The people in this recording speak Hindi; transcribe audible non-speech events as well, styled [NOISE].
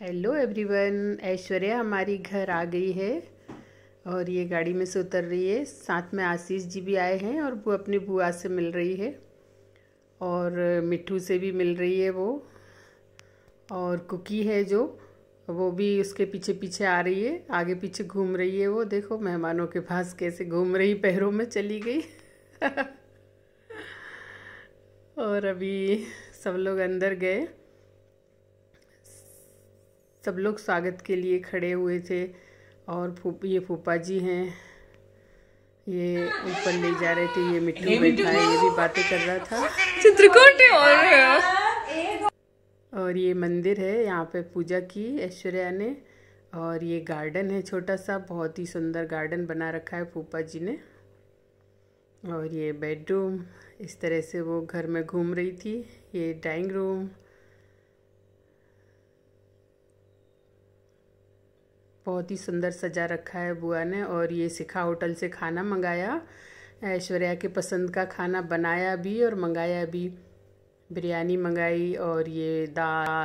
हेलो एवरीवन ऐश्वर्या हमारी घर आ गई है और ये गाड़ी में से उतर रही है साथ में आशीष जी भी आए हैं और वो अपनी बुआ से मिल रही है और मिट्टू से भी मिल रही है वो और कुकी है जो वो भी उसके पीछे पीछे आ रही है आगे पीछे घूम रही है वो देखो मेहमानों के पास कैसे घूम रही पैरों में चली गई [LAUGHS] और अभी सब लोग अंदर गए सब लोग स्वागत के लिए खड़े हुए थे और फूप ये फूफा जी हैं ये ऊपर ले जा रहे थे ये मिट्टी बैठा है ये भी बातें कर रहा था चित्रकूट और और ये मंदिर है यहाँ पे पूजा की ऐश्वर्या ने और ये गार्डन है छोटा सा बहुत ही सुंदर गार्डन बना रखा है फूफा जी ने और ये बेडरूम इस तरह से वो घर में घूम रही थी ये डाइनिंग रूम बहुत ही सुंदर सजा रखा है बुआ ने और ये शिखा होटल से खाना मंगाया ऐश्वर्या के पसंद का खाना बनाया भी और मंगाया भी बिरयानी मंगाई और ये दाल